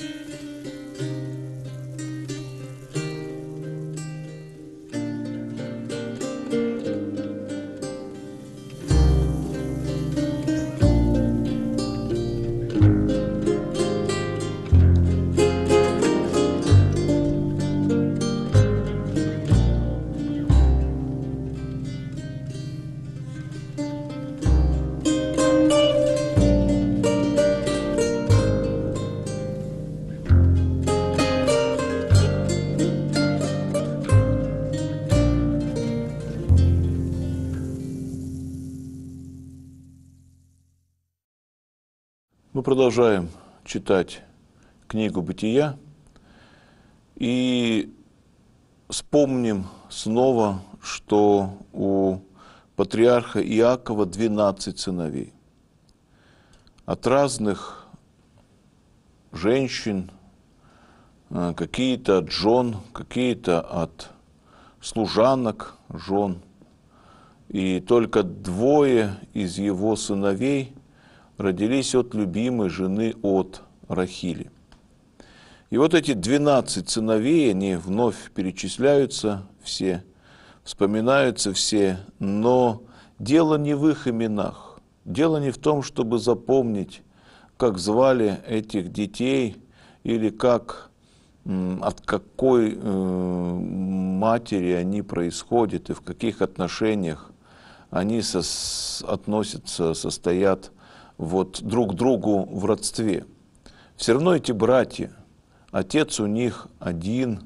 Música продолжаем читать книгу «Бытия» и вспомним снова, что у патриарха Иакова 12 сыновей. От разных женщин, э, какие-то от жен, какие-то от служанок жен. И только двое из его сыновей – родились от любимой жены от Рахили. И вот эти 12 сыновей, они вновь перечисляются все, вспоминаются все, но дело не в их именах. Дело не в том, чтобы запомнить, как звали этих детей или как, от какой э, матери они происходят и в каких отношениях они относятся, состоят вот друг другу в родстве. Все равно эти братья, отец у них один,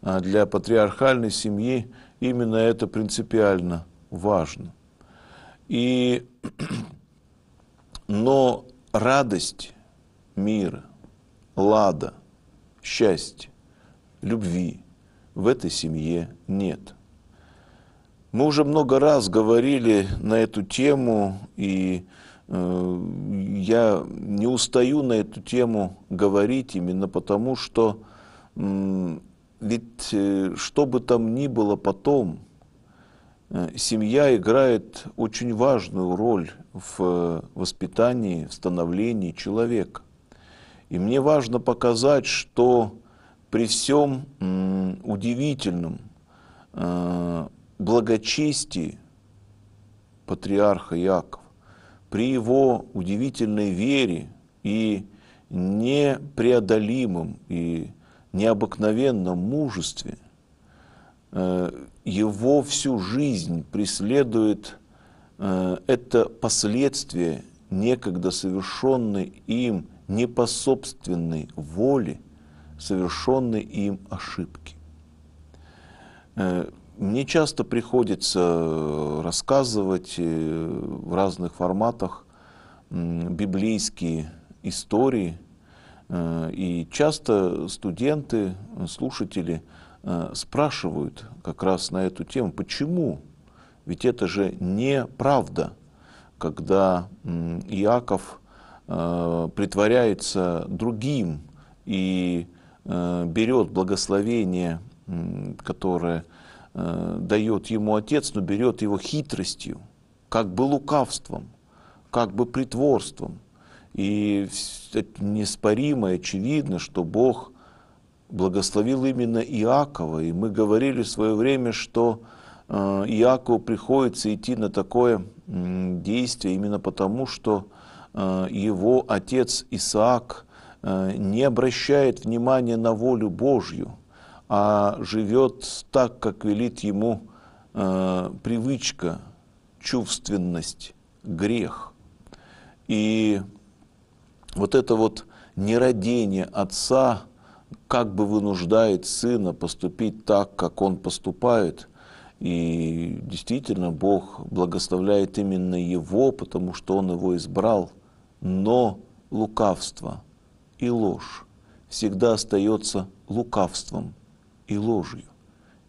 а для патриархальной семьи именно это принципиально важно. И, но радость мира, лада, счастья, любви в этой семье нет. Мы уже много раз говорили на эту тему, и Э, я не устаю на эту тему говорить именно потому, что ведь э, что бы там ни было потом, э, семья играет очень важную роль в воспитании, в становлении человека. И мне важно показать, что при всем удивительном благочестии патриарха Якова, при его удивительной вере и непреодолимом и необыкновенном мужестве э, его всю жизнь преследует э, это последствие некогда совершенной им не по собственной воле, совершенной им ошибки. Э, мне часто приходится э, рассказывать э, в разных форматах библейские истории, э, и часто студенты, слушатели спрашивают как раз на эту тему, почему? Ведь это же неправда, когда Иаков притворяется другим и берет благословение, которое Э, дает ему отец, но берет его хитростью, как бы лукавством, как бы притворством. И неспоримо очевидно, что Бог благословил именно Иакова. И мы говорили в свое время, что э, Иакову приходится идти на такое действие именно потому, что э, его отец Исаак э, не обращает внимания на волю Божью – а живет так, как велит ему э, привычка, чувственность, грех. И вот это вот нерадение отца как бы вынуждает сына поступить так, как он поступает. И действительно, Бог благословляет именно его, потому что он его избрал. Но лукавство и ложь всегда остается лукавством и ложью,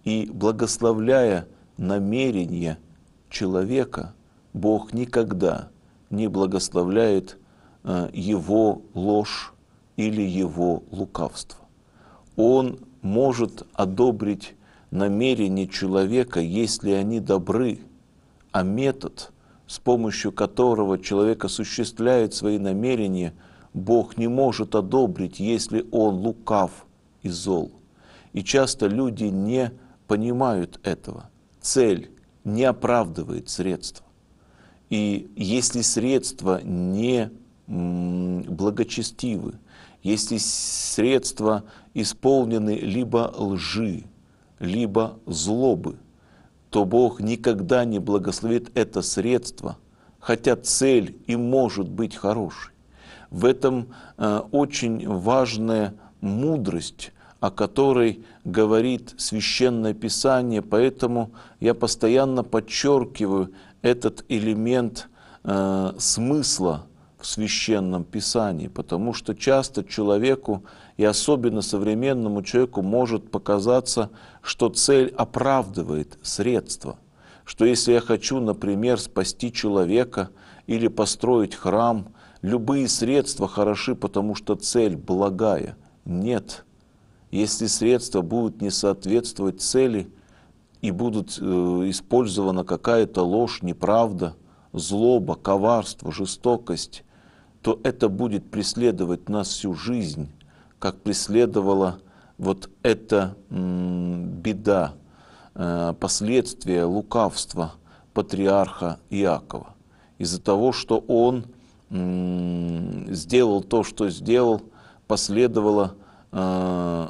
и благословляя намерение человека, Бог никогда не благословляет э, его ложь или его лукавство. Он может одобрить намерение человека, если они добры, а метод, с помощью которого человек осуществляет свои намерения, Бог не может одобрить, если он лукав и зол. И часто люди не понимают этого. Цель не оправдывает средства. И если средства не благочестивы, если средства исполнены либо лжи, либо злобы, то Бог никогда не благословит это средство, хотя цель и может быть хорошей. В этом э, очень важная мудрость о которой говорит священное писание, поэтому я постоянно подчеркиваю этот элемент э, смысла в священном писании, потому что часто человеку и особенно современному человеку может показаться, что цель оправдывает средства, что если я хочу, например, спасти человека или построить храм, любые средства хороши, потому что цель благая. Нет – если средства будут не соответствовать цели и будут э, использована какая-то ложь, неправда, злоба, коварство, жестокость, то это будет преследовать нас всю жизнь, как преследовала вот эта м, беда, э, последствия лукавства патриарха Иакова. Из-за того, что он сделал то, что сделал, последовала э,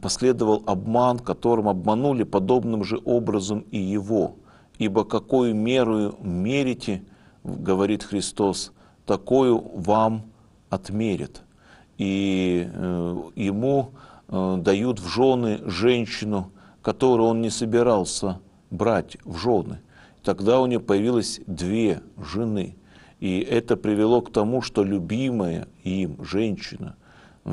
последовал обман, которым обманули подобным же образом и его. Ибо какую меру мерите, говорит Христос, такую вам отмерит. И э, ему э, дают в жены женщину, которую он не собирался брать в жены. Тогда у нее появилось две жены. И это привело к тому, что любимая им женщина,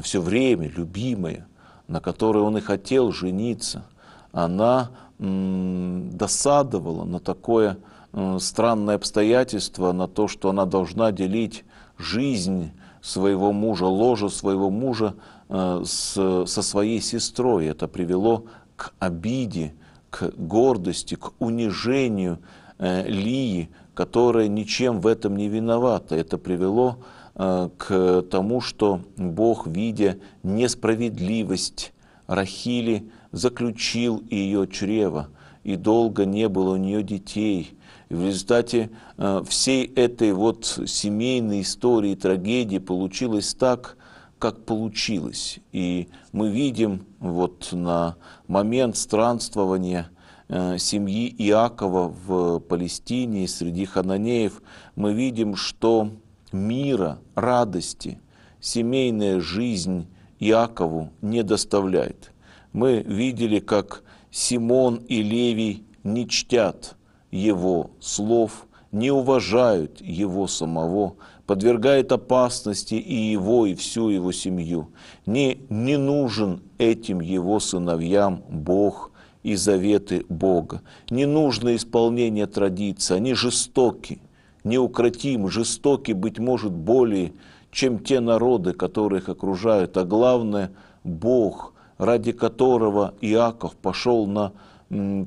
все время любимая – на которой он и хотел жениться, она досадовала на такое э, странное обстоятельство, на то, что она должна делить жизнь своего мужа, ложу своего мужа э, с, со своей сестрой. Это привело к обиде, к гордости, к унижению э, Лии, которая ничем в этом не виновата. Это привело к Э, к тому, что Бог, видя несправедливость Рахили, заключил ее чрево, и долго не было у нее детей. И в результате э, всей этой вот семейной истории, трагедии получилось так, как получилось. И мы видим вот на момент странствования э, семьи Иакова в Палестине среди хананеев, мы видим, что мира, радости семейная жизнь Иакову не доставляет. Мы видели, как Симон и Левий не чтят его слов, не уважают его самого, подвергают опасности и его, и всю его семью. Не, не нужен этим его сыновьям Бог и заветы Бога. Не нужно исполнение традиции, они жестоки, неукротим, жестоки, быть может, более, чем те народы, которые их окружают, а главное, Бог, ради которого Иаков пошел на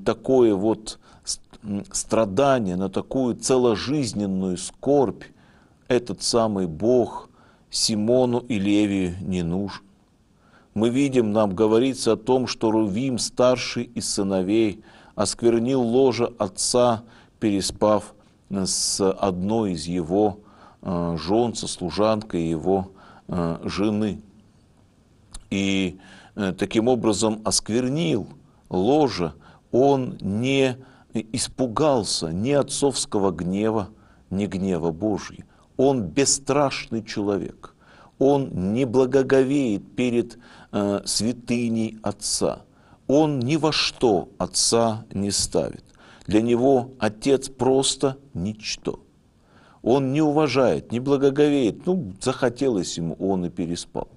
такое вот страдание, на такую целожизненную скорбь, этот самый Бог Симону и Левию не нужен. Мы видим, нам говорится о том, что Рувим, старший из сыновей, осквернил ложе отца, переспав с одной из его э, жен, со служанкой его э, жены. И э, таким образом осквернил ложе. он не испугался ни отцовского гнева, ни гнева Божьего. Он бесстрашный человек. Он не благоговеет перед э, святыней Отца. Он ни во что Отца не ставит. Для него отец просто ничто. Он не уважает, не благоговеет. Ну, захотелось ему, он и переспал.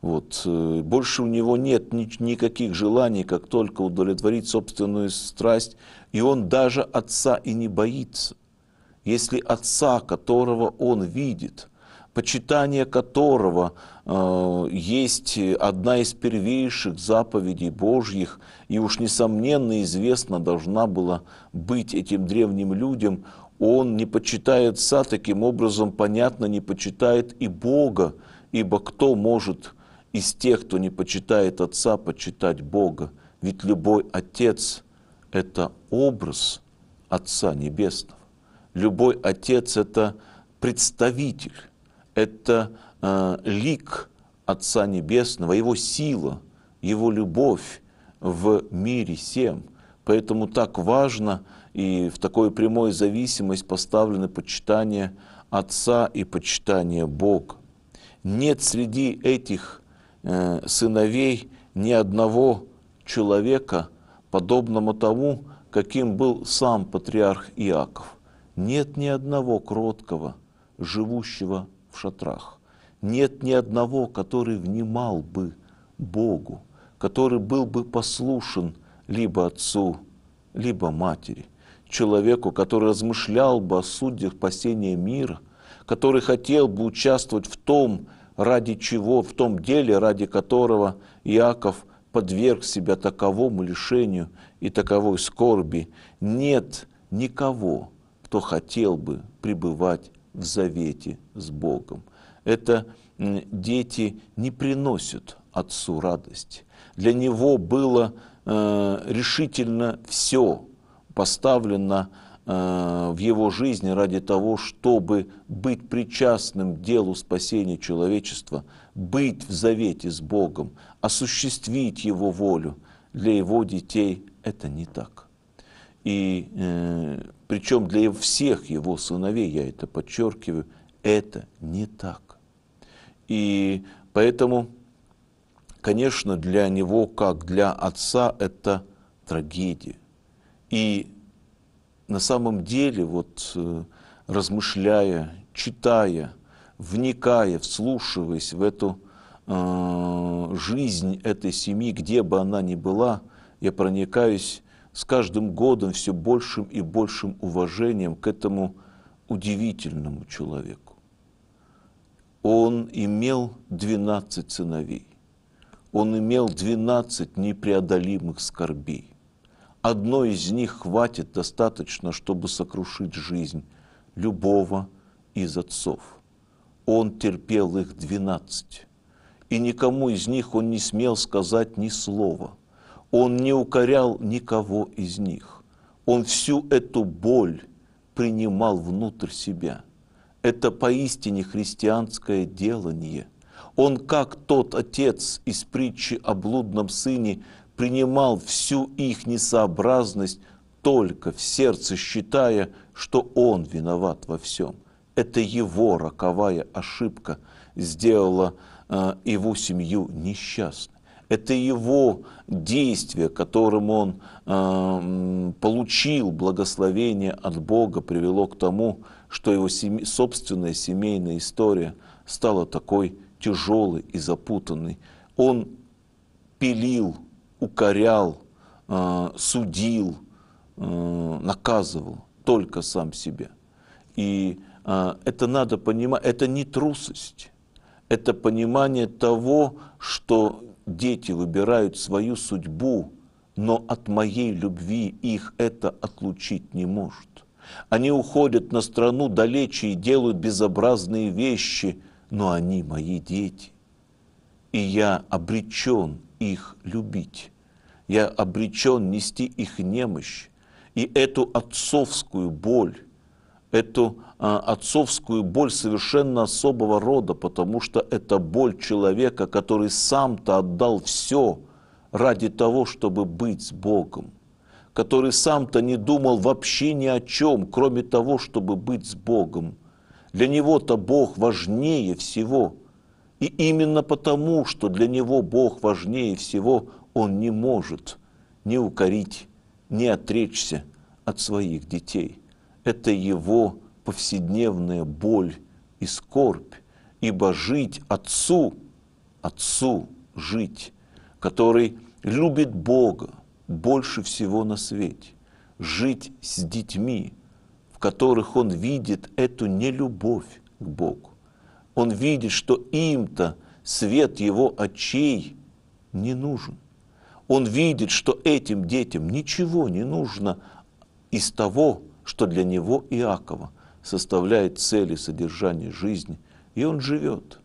Вот. Э, больше у него нет ни, никаких желаний, как только удовлетворить собственную страсть. И он даже отца и не боится. Если отца, которого он видит, почитание которого э, есть одна из первейших заповедей Божьих, и уж несомненно известно должна была быть этим древним людям, он не почитает отца, таким образом, понятно, не почитает и Бога, ибо кто может из тех, кто не почитает отца, почитать Бога? Ведь любой отец – это образ Отца Небесного. Любой отец – это представитель это э, лик Отца Небесного, Его сила, Его любовь в мире всем. Поэтому так важно и в такой прямой зависимость поставлены почитание Отца и почитание Бога. Нет среди этих э, сыновей ни одного человека, подобному тому, каким был сам патриарх Иаков. Нет ни одного кроткого, живущего в шатрах. Нет ни одного, который внимал бы Богу, который был бы послушен либо отцу, либо матери, человеку, который размышлял бы о судьях спасения мира, который хотел бы участвовать в том, ради чего, в том деле, ради которого Иаков подверг себя таковому лишению и таковой скорби. Нет никого, кто хотел бы пребывать в завете с Богом. Это дети не приносят отцу радость. Для него было э, решительно все поставлено э, в его жизни ради того, чтобы быть причастным к делу спасения человечества, быть в завете с Богом, осуществить его волю. Для его детей это не так. И э, причем для всех его сыновей, я это подчеркиваю, это не так. И поэтому, конечно, для него, как для отца, это трагедия. И на самом деле, вот э, размышляя, читая, вникая, вслушиваясь в эту э, жизнь этой семьи, где бы она ни была, я проникаюсь с каждым годом все большим и большим уважением к этому удивительному человеку. Он имел 12 сыновей. Он имел 12 непреодолимых скорбей. Одно из них хватит достаточно, чтобы сокрушить жизнь любого из отцов. Он терпел их 12. И никому из них он не смел сказать ни слова – он не укорял никого из них. Он всю эту боль принимал внутрь себя. Это поистине христианское делание. Он, как тот отец из притчи о блудном сыне, принимал всю их несообразность только в сердце, считая, что он виноват во всем. Это его роковая ошибка сделала э, его семью несчастной это его действие, которым он э, получил благословение от Бога, привело к тому, что его сем... собственная семейная история стала такой тяжелой и запутанной. Он пилил, укорял, э, судил, э, наказывал только сам себя. И э, это надо понимать, это не трусость, это понимание того, что дети выбирают свою судьбу, но от моей любви их это отлучить не может. Они уходят на страну далече и делают безобразные вещи, но они мои дети. И я обречен их любить. Я обречен нести их немощь и эту отцовскую боль эту а, отцовскую боль совершенно особого рода, потому что это боль человека, который сам-то отдал все ради того, чтобы быть с Богом, который сам-то не думал вообще ни о чем, кроме того, чтобы быть с Богом. Для него-то Бог важнее всего. И именно потому, что для него Бог важнее всего, он не может не укорить, не отречься от своих детей это его повседневная боль и скорбь, ибо жить Отцу, Отцу жить, который любит Бога больше всего на свете, жить с детьми, в которых он видит эту нелюбовь к Богу. Он видит, что им-то свет его очей не нужен. Он видит, что этим детям ничего не нужно из того, что для него Иакова составляет цели и содержание жизни, и он живет.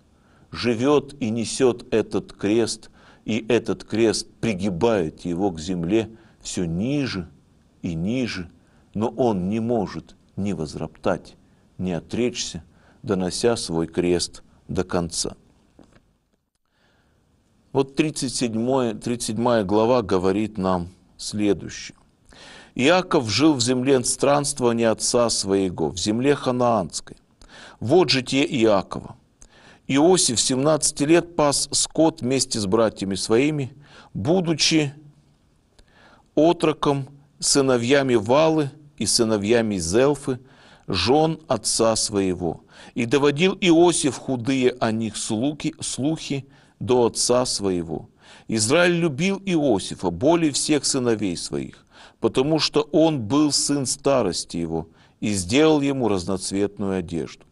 Живет и несет этот крест, и этот крест пригибает его к земле все ниже и ниже, но он не может ни возроптать, ни отречься, донося свой крест до конца. Вот 37, 37 глава говорит нам следующее. Иаков жил в земле странствования отца своего, в земле ханаанской. Вот житие Иакова. Иосиф 17 лет пас скот вместе с братьями своими, будучи отроком, сыновьями Валы и сыновьями Зелфы, жен отца своего. И доводил Иосиф худые о них слухи, слухи до отца своего. Израиль любил Иосифа более всех сыновей своих, потому что он был сын старости его, и сделал ему разноцветную одежду.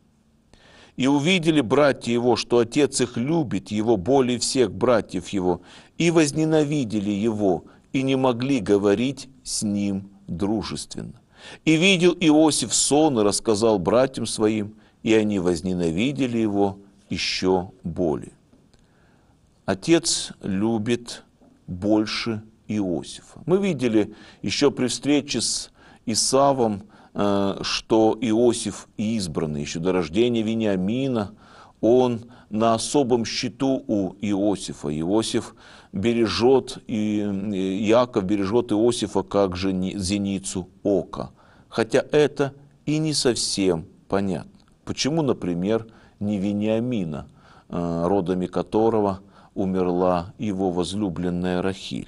И увидели братья его, что отец их любит его более всех братьев его, и возненавидели его, и не могли говорить с ним дружественно. И видел Иосиф сон и рассказал братьям своим, и они возненавидели его еще более. Отец любит больше Иосифа. Мы видели еще при встрече с Исавом, э, что Иосиф избранный, еще до рождения Вениамина, он на особом счету у Иосифа. Иосиф бережет, и э, Яков бережет Иосифа как же зеницу ока. Хотя это и не совсем понятно. Почему, например, не Вениамина, э, родами которого умерла его возлюбленная Рахиль?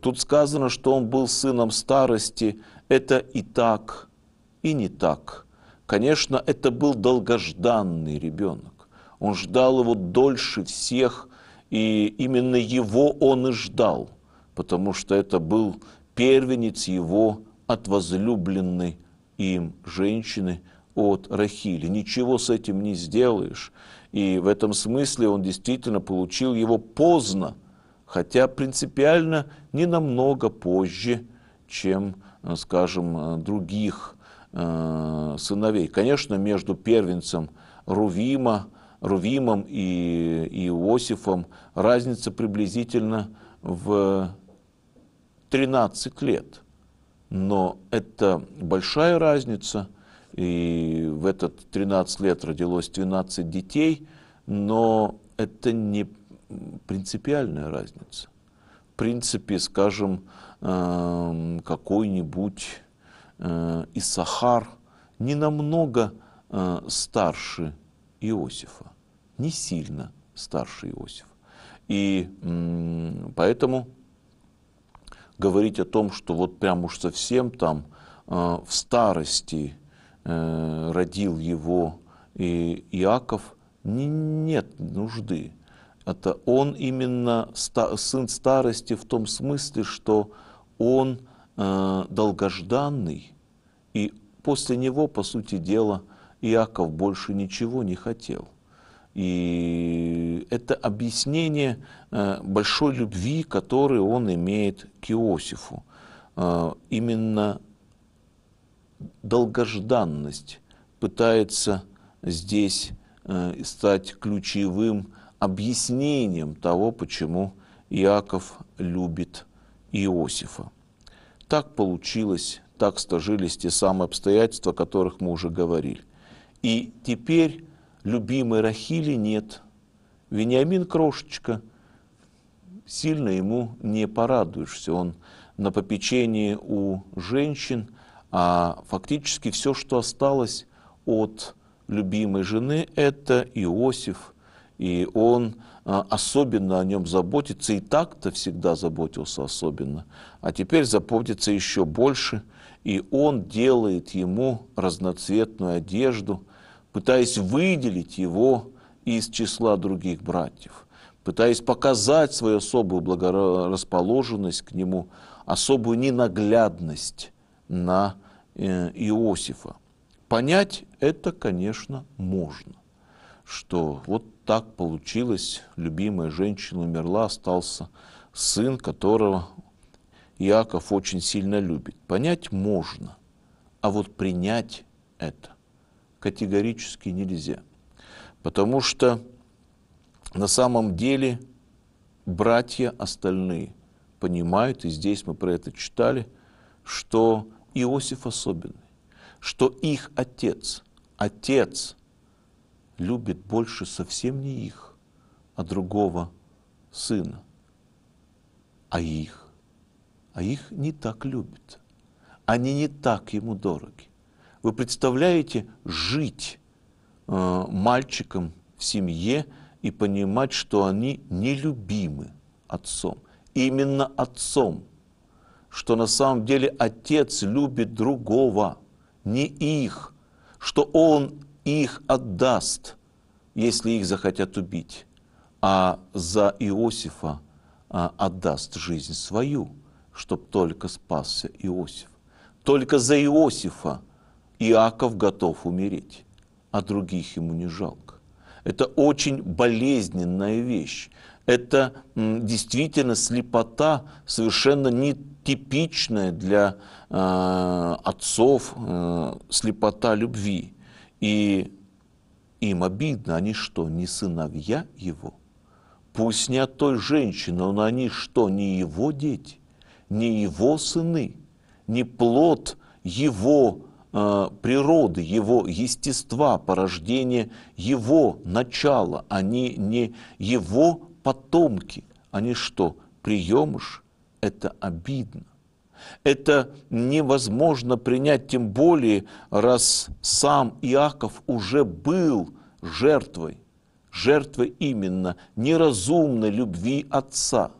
Тут сказано, что он был сыном старости. Это и так, и не так. Конечно, это был долгожданный ребенок. Он ждал его дольше всех, и именно его он и ждал, потому что это был первенец его от возлюбленной им женщины, от Рахили. Ничего с этим не сделаешь. И в этом смысле он действительно получил его поздно – хотя принципиально не намного позже, чем, э, скажем, э, других э, сыновей. Конечно, между первенцем Рувима, Рувимом и Иосифом разница приблизительно в 13 лет. Но это большая разница, и в этот 13 лет родилось 12 детей, но это не принципиальная разница. В принципе, скажем, эм, какой-нибудь э, Исахар не намного э, старше Иосифа, не сильно старше Иосифа. И поэтому говорить о том, что вот прям уж совсем там э, в старости родил его и Иаков, нет нужды это он именно сын старости в том смысле, что он э, долгожданный, и после него, по сути дела, Иаков больше ничего не хотел. И это объяснение э, большой любви, которую он имеет к Иосифу. Э, именно долгожданность пытается здесь стать ключевым объяснением того, почему Иаков любит Иосифа. Так получилось, так сложились те самые обстоятельства, о которых мы уже говорили. И теперь любимой Рахили нет. Вениамин крошечка, сильно ему не порадуешься. Он на попечении у женщин, а фактически все, что осталось от любимой жены, это Иосиф – и он а, особенно о нем заботится, и так-то всегда заботился особенно. А теперь заботится еще больше, и он делает ему разноцветную одежду, пытаясь выделить его из числа других братьев, пытаясь показать свою особую благорасположенность к нему, особую ненаглядность на э, Иосифа. Понять это, конечно, можно, что вот так получилось, любимая женщина умерла, остался сын, которого Иаков очень сильно любит. Понять можно, а вот принять это категорически нельзя. Потому что на самом деле братья остальные понимают, и здесь мы про это читали, что Иосиф особенный, что их отец, отец – любит больше совсем не их, а другого сына, а их. А их не так любит. Они не так ему дороги. Вы представляете жить э, мальчиком в семье и понимать, что они не любимы отцом. Именно отцом. Что на самом деле отец любит другого, не их. Что он и их отдаст, если их захотят убить, а за Иосифа а, отдаст жизнь свою, чтоб только спасся Иосиф. Только за Иосифа Иаков готов умереть, а других ему не жалко. Это очень болезненная вещь. Это действительно слепота, совершенно нетипичная для э, отцов э, слепота любви. И им обидно, они что, не сыновья его? Пусть не от той женщины, но они что, не его дети, не его сыны, не плод его э, природы, его естества, порождения, его начала, они не его потомки, они что, приемыш, это обидно. Это невозможно принять, тем более, раз сам Иаков уже был жертвой, жертвой именно неразумной любви отца.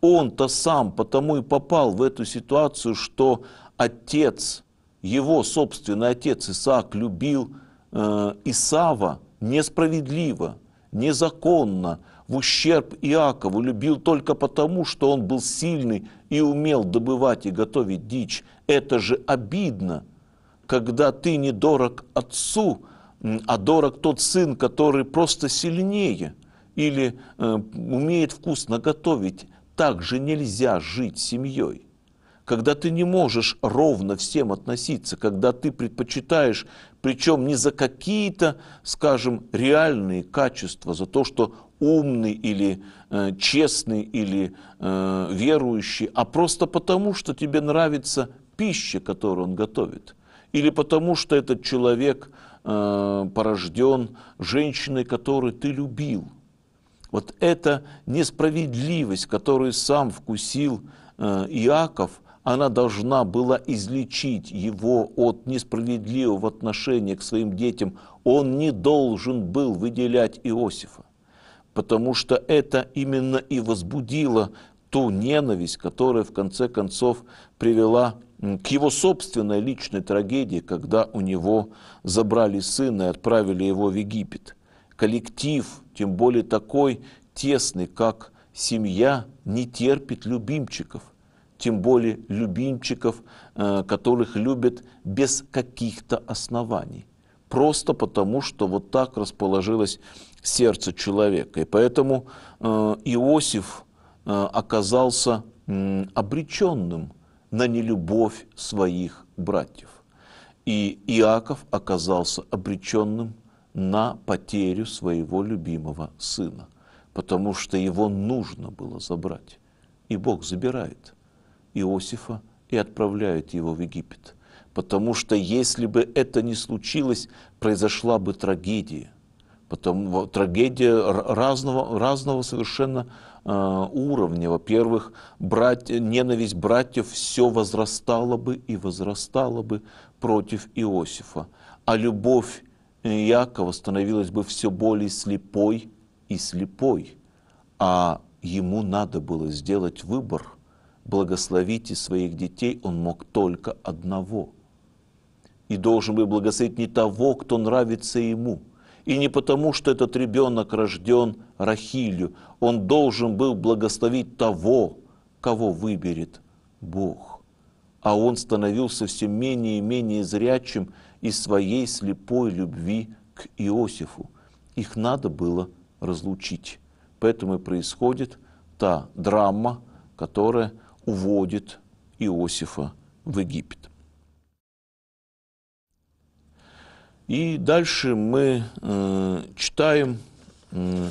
Он-то сам потому и попал в эту ситуацию, что отец, его собственный отец Исаак любил э, Исава несправедливо – незаконно, в ущерб Иакову, любил только потому, что он был сильный и умел добывать и готовить дичь. Это же обидно, когда ты не дорог отцу, а дорог тот сын, который просто сильнее или э, умеет вкусно готовить. Так же нельзя жить семьей когда ты не можешь ровно всем относиться, когда ты предпочитаешь, причем не за какие-то, скажем, реальные качества, за то, что умный или э, честный или э, верующий, а просто потому, что тебе нравится пища, которую он готовит, или потому, что этот человек э, порожден женщиной, которую ты любил. Вот эта несправедливость, которую сам вкусил э, Иаков – она должна была излечить его от несправедливого отношения к своим детям. Он не должен был выделять Иосифа, потому что это именно и возбудило ту ненависть, которая в конце концов привела к его собственной личной трагедии, когда у него забрали сына и отправили его в Египет. Коллектив, тем более такой тесный, как семья, не терпит любимчиков тем более любимчиков, э, которых любят без каких-то оснований. Просто потому, что вот так расположилось сердце человека. И поэтому э, Иосиф э, оказался обреченным на нелюбовь своих братьев. И Иаков оказался обреченным на потерю своего любимого сына, потому что его нужно было забрать. И Бог забирает – Иосифа и отправляют его в Египет. Потому что если бы это не случилось, произошла бы трагедия. Потому, трагедия разного, разного совершенно э, уровня. Во-первых, ненависть братьев все возрастала бы и возрастала бы против Иосифа. А любовь э, Якова становилась бы все более слепой и слепой. А ему надо было сделать выбор – благословите своих детей он мог только одного. И должен был благословить не того, кто нравится ему, и не потому, что этот ребенок рожден Рахилью. Он должен был благословить того, кого выберет Бог. А он становился все менее и менее зрячим из своей слепой любви к Иосифу. Их надо было разлучить. Поэтому и происходит та драма, которая уводит Иосифа в Египет. И дальше мы э, читаем, э,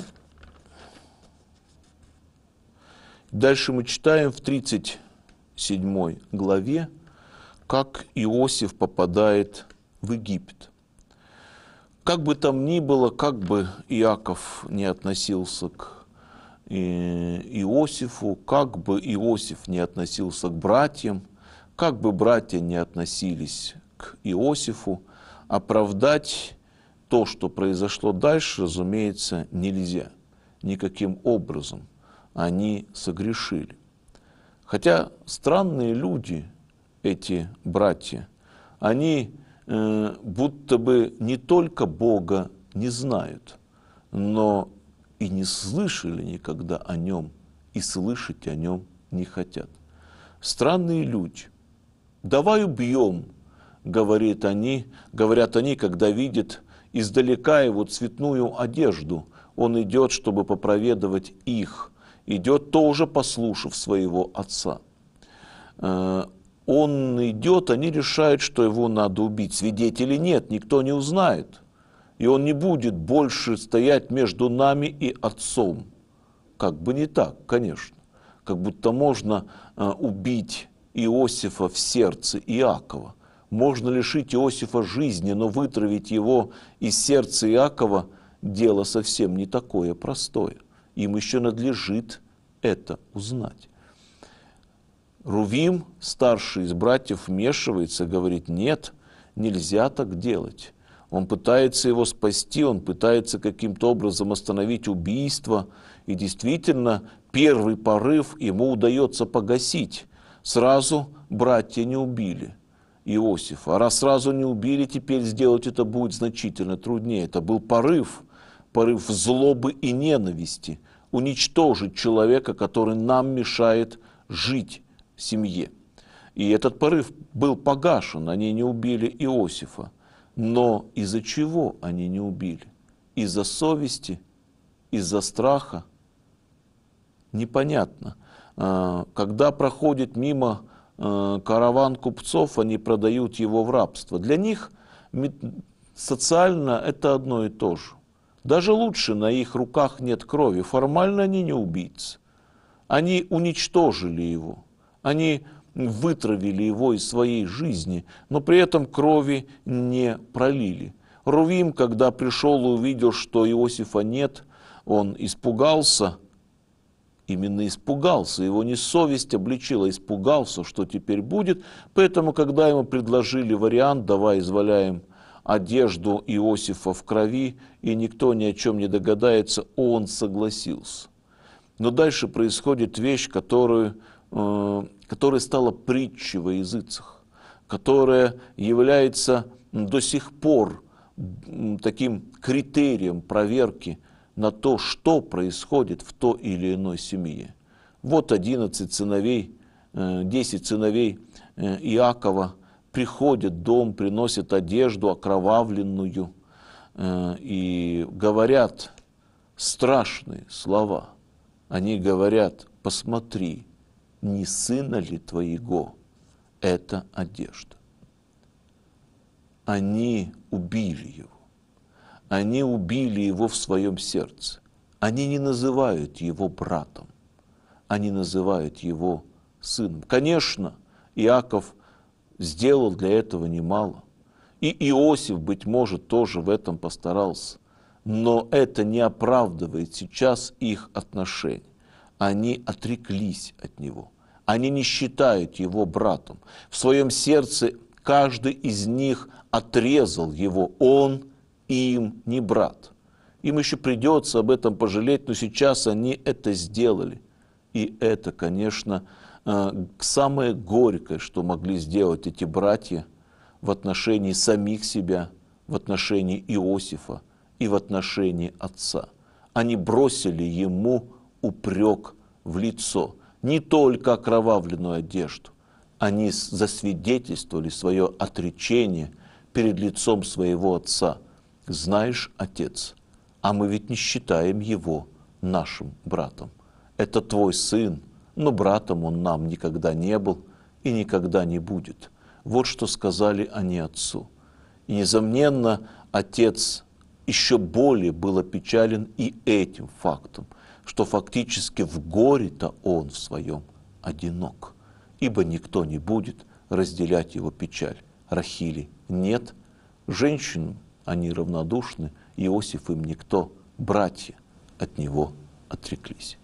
дальше мы читаем в 37 главе, как Иосиф попадает в Египет. Как бы там ни было, как бы Иаков не относился к Иосифу, как бы Иосиф не относился к братьям, как бы братья не относились к Иосифу, оправдать то, что произошло дальше, разумеется, нельзя. Никаким образом они согрешили. Хотя странные люди, эти братья, они э, будто бы не только Бога не знают, но и не слышали никогда о нем, и слышать о нем не хотят. Странные люди. «Давай убьем», — говорят они, говорят они, когда видят издалека его цветную одежду. Он идет, чтобы попроведовать их. Идет тоже, послушав своего отца. Э, он идет, они решают, что его надо убить. Свидетелей нет, никто не узнает и он не будет больше стоять между нами и Отцом. Как бы не так, конечно. Как будто можно э, убить Иосифа в сердце Иакова. Можно лишить Иосифа жизни, но вытравить его из сердца Иакова – дело совсем не такое простое. Им еще надлежит это узнать. Рувим, старший из братьев, вмешивается, говорит, нет, нельзя так делать. Он пытается его спасти, он пытается каким-то образом остановить убийство. И действительно, первый порыв ему удается погасить. Сразу братья не убили Иосифа. А раз сразу не убили, теперь сделать это будет значительно труднее. Это был порыв, порыв злобы и ненависти. Уничтожить человека, который нам мешает жить в семье. И этот порыв был погашен, они не убили Иосифа. Но из-за чего они не убили? Из-за совести, из-за страха? Непонятно. А, когда проходит мимо а, караван купцов, они продают его в рабство. Для них социально это одно и то же. Даже лучше, на их руках нет крови. Формально они не убийцы. Они уничтожили его. Они вытравили его из своей жизни, но при этом крови не пролили. Рувим, когда пришел и увидел, что Иосифа нет, он испугался, именно испугался, его не совесть обличила, испугался, что теперь будет, поэтому, когда ему предложили вариант, давай изваляем одежду Иосифа в крови, и никто ни о чем не догадается, он согласился. Но дальше происходит вещь, которую э, которая стала притчей во языцах, которая является до сих пор таким критерием проверки на то, что происходит в той или иной семье. Вот 11 сыновей, 10 э, сыновей э, Иакова приходят в дом, приносят одежду окровавленную э, и говорят страшные слова. Они говорят, посмотри, не сына ли твоего, это одежда. Они убили его. Они убили его в своем сердце. Они не называют его братом. Они называют его сыном. Конечно, Иаков сделал для этого немало. И Иосиф, быть может, тоже в этом постарался. Но это не оправдывает сейчас их отношения они отреклись от него. Они не считают его братом. В своем сердце каждый из них отрезал его. Он им не брат. Им еще придется об этом пожалеть, но сейчас они это сделали. И это, конечно, э, самое горькое, что могли сделать эти братья в отношении самих себя, в отношении Иосифа и в отношении отца. Они бросили ему упрек в лицо, не только окровавленную одежду. Они засвидетельствовали свое отречение перед лицом своего отца. Знаешь, отец, а мы ведь не считаем его нашим братом. Это твой сын, но братом он нам никогда не был и никогда не будет. Вот что сказали они отцу. И, несомненно, отец еще более был опечален и этим фактом – что фактически в горе-то он в своем одинок, ибо никто не будет разделять его печаль. Рахили нет, женщин они равнодушны, Иосиф им никто, братья от него отреклись.